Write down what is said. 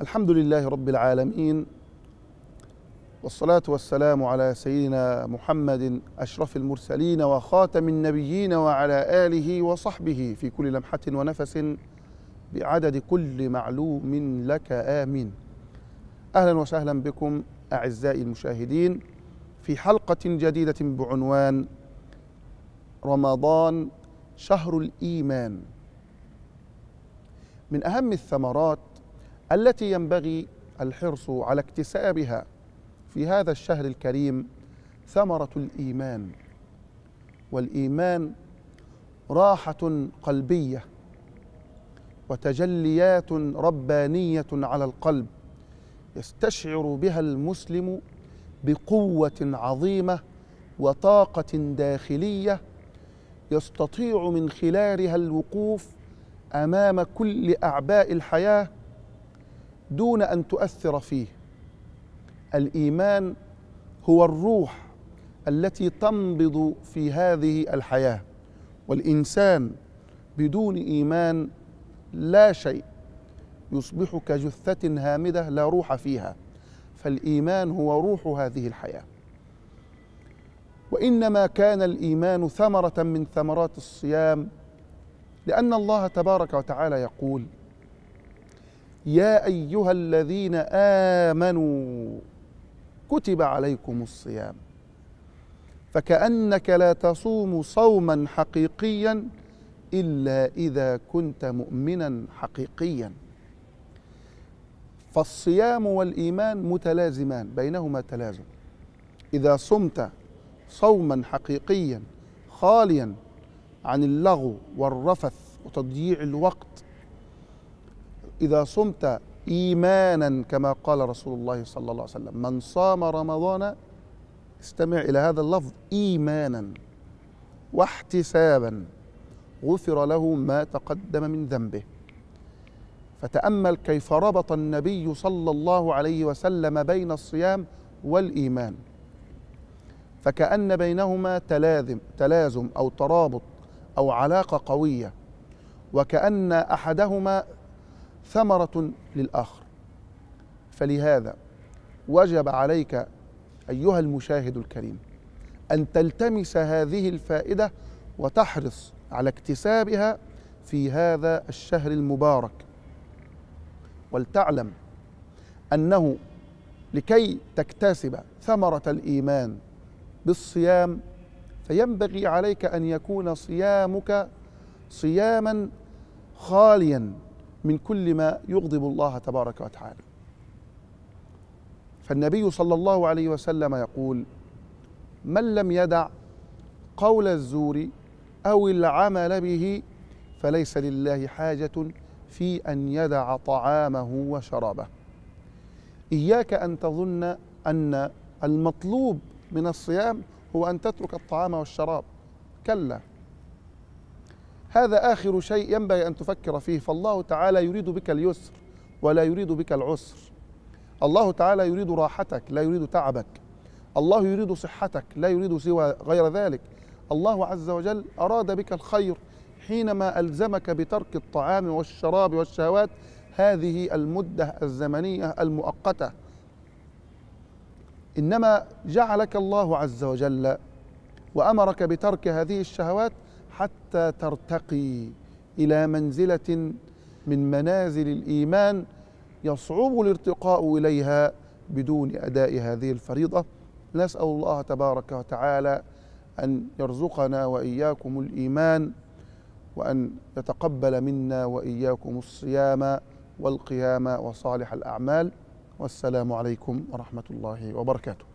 الحمد لله رب العالمين والصلاة والسلام على سيدنا محمد أشرف المرسلين وخاتم النبيين وعلى آله وصحبه في كل لمحة ونفس بعدد كل معلوم لك آمين أهلا وسهلا بكم أعزائي المشاهدين في حلقة جديدة بعنوان رمضان شهر الإيمان من أهم الثمرات التي ينبغي الحرص على اكتسابها في هذا الشهر الكريم ثمرة الإيمان والإيمان راحة قلبية وتجليات ربانية على القلب يستشعر بها المسلم بقوة عظيمة وطاقة داخلية يستطيع من خلالها الوقوف أمام كل أعباء الحياة دون ان تؤثر فيه الايمان هو الروح التي تنبض في هذه الحياه والانسان بدون ايمان لا شيء يصبح كجثه هامده لا روح فيها فالايمان هو روح هذه الحياه وانما كان الايمان ثمره من ثمرات الصيام لان الله تبارك وتعالى يقول يا ايها الذين امنوا كتب عليكم الصيام فكانك لا تصوم صوما حقيقيا الا اذا كنت مؤمنا حقيقيا فالصيام والايمان متلازمان بينهما تلازم اذا صمت صوما حقيقيا خاليا عن اللغو والرفث وتضييع الوقت إذا صمت إيمانا كما قال رسول الله صلى الله عليه وسلم من صام رمضان استمع إلى هذا اللفظ إيمانا واحتسابا غفر له ما تقدم من ذنبه فتأمل كيف ربط النبي صلى الله عليه وسلم بين الصيام والإيمان فكأن بينهما تلاذم تلازم أو ترابط أو علاقة قوية وكأن أحدهما ثمرة للآخر فلهذا وجب عليك أيها المشاهد الكريم أن تلتمس هذه الفائدة وتحرص على اكتسابها في هذا الشهر المبارك ولتعلم أنه لكي تكتسب ثمرة الإيمان بالصيام فينبغي عليك أن يكون صيامك صياما خاليا من كل ما يغضب الله تبارك وتعالى فالنبي صلى الله عليه وسلم يقول من لم يدع قول الزور او العمل به فليس لله حاجه في ان يدع طعامه وشرابه اياك ان تظن ان المطلوب من الصيام هو ان تترك الطعام والشراب كلا هذا آخر شيء ينبغي أن تفكر فيه فالله تعالى يريد بك اليسر ولا يريد بك العسر الله تعالى يريد راحتك لا يريد تعبك الله يريد صحتك لا يريد سوى غير ذلك الله عز وجل أراد بك الخير حينما ألزمك بترك الطعام والشراب والشهوات هذه المدة الزمنية المؤقتة إنما جعلك الله عز وجل وأمرك بترك هذه الشهوات حتى ترتقي الى منزله من منازل الايمان يصعب الارتقاء اليها بدون اداء هذه الفريضه نسال الله تبارك وتعالى ان يرزقنا واياكم الايمان وان يتقبل منا واياكم الصيام والقيام وصالح الاعمال والسلام عليكم ورحمه الله وبركاته